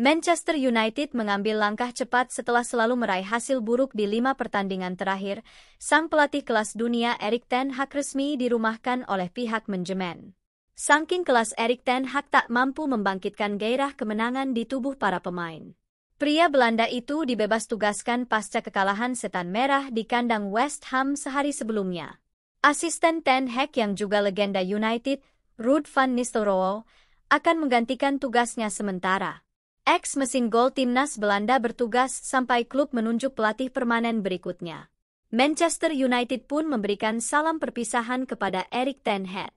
Manchester United mengambil langkah cepat setelah selalu meraih hasil buruk di lima pertandingan terakhir. Sang pelatih kelas dunia Erik Ten Hag resmi dirumahkan oleh pihak manajemen. Sangking kelas Erik Ten Hag tak mampu membangkitkan gairah kemenangan di tubuh para pemain. Pria Belanda itu dibebas tugaskan pasca kekalahan setan merah di kandang West Ham sehari sebelumnya. Asisten Ten Hag yang juga legenda United, Ruud van Nistelrooy, akan menggantikan tugasnya sementara. Ex mesin gol timnas Belanda bertugas sampai klub menunjuk pelatih permanen berikutnya. Manchester United pun memberikan salam perpisahan kepada Erik ten Hag.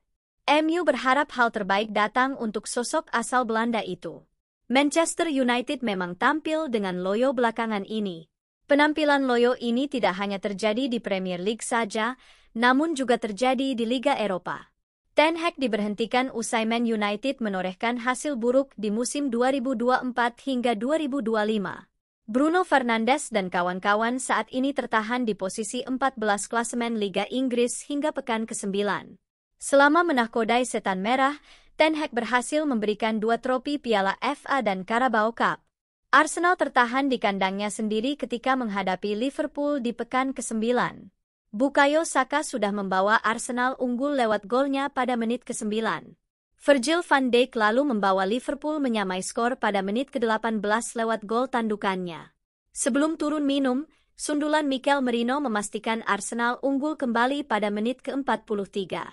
MU berharap hal terbaik datang untuk sosok asal Belanda itu. Manchester United memang tampil dengan loyo belakangan ini. Penampilan loyo ini tidak hanya terjadi di Premier League saja, namun juga terjadi di Liga Eropa. Ten Hag diberhentikan usai Man United menorehkan hasil buruk di musim 2024 hingga 2025. Bruno Fernandes dan kawan-kawan saat ini tertahan di posisi 14 klasemen Liga Inggris hingga pekan ke-9. Selama menakodai setan merah, Ten Hag berhasil memberikan dua tropi Piala FA dan Carabao Cup. Arsenal tertahan di kandangnya sendiri ketika menghadapi Liverpool di pekan ke-9. Bukayo Saka sudah membawa Arsenal unggul lewat golnya pada menit ke-9. Virgil van Dijk lalu membawa Liverpool menyamai skor pada menit ke-18 lewat gol tandukannya. Sebelum turun minum, sundulan Mikel Merino memastikan Arsenal unggul kembali pada menit ke-43.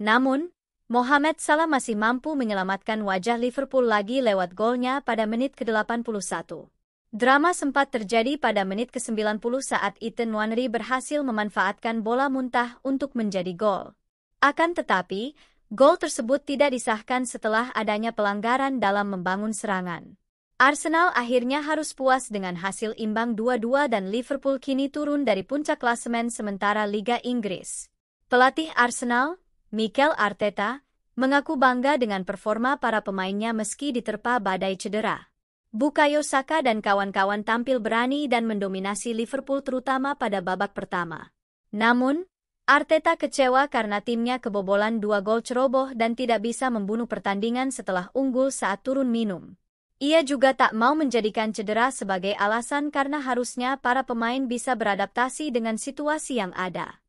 Namun, Mohamed Salah masih mampu menyelamatkan wajah Liverpool lagi lewat golnya pada menit ke-81. Drama sempat terjadi pada menit ke-90 saat Ethan Wanri berhasil memanfaatkan bola muntah untuk menjadi gol. Akan tetapi, gol tersebut tidak disahkan setelah adanya pelanggaran dalam membangun serangan. Arsenal akhirnya harus puas dengan hasil imbang 2-2 dan Liverpool kini turun dari puncak klasemen sementara Liga Inggris. Pelatih Arsenal, Mikel Arteta, mengaku bangga dengan performa para pemainnya meski diterpa badai cedera. Bukayo Saka dan kawan-kawan tampil berani dan mendominasi Liverpool terutama pada babak pertama. Namun, Arteta kecewa karena timnya kebobolan dua gol ceroboh dan tidak bisa membunuh pertandingan setelah unggul saat turun minum. Ia juga tak mau menjadikan cedera sebagai alasan karena harusnya para pemain bisa beradaptasi dengan situasi yang ada.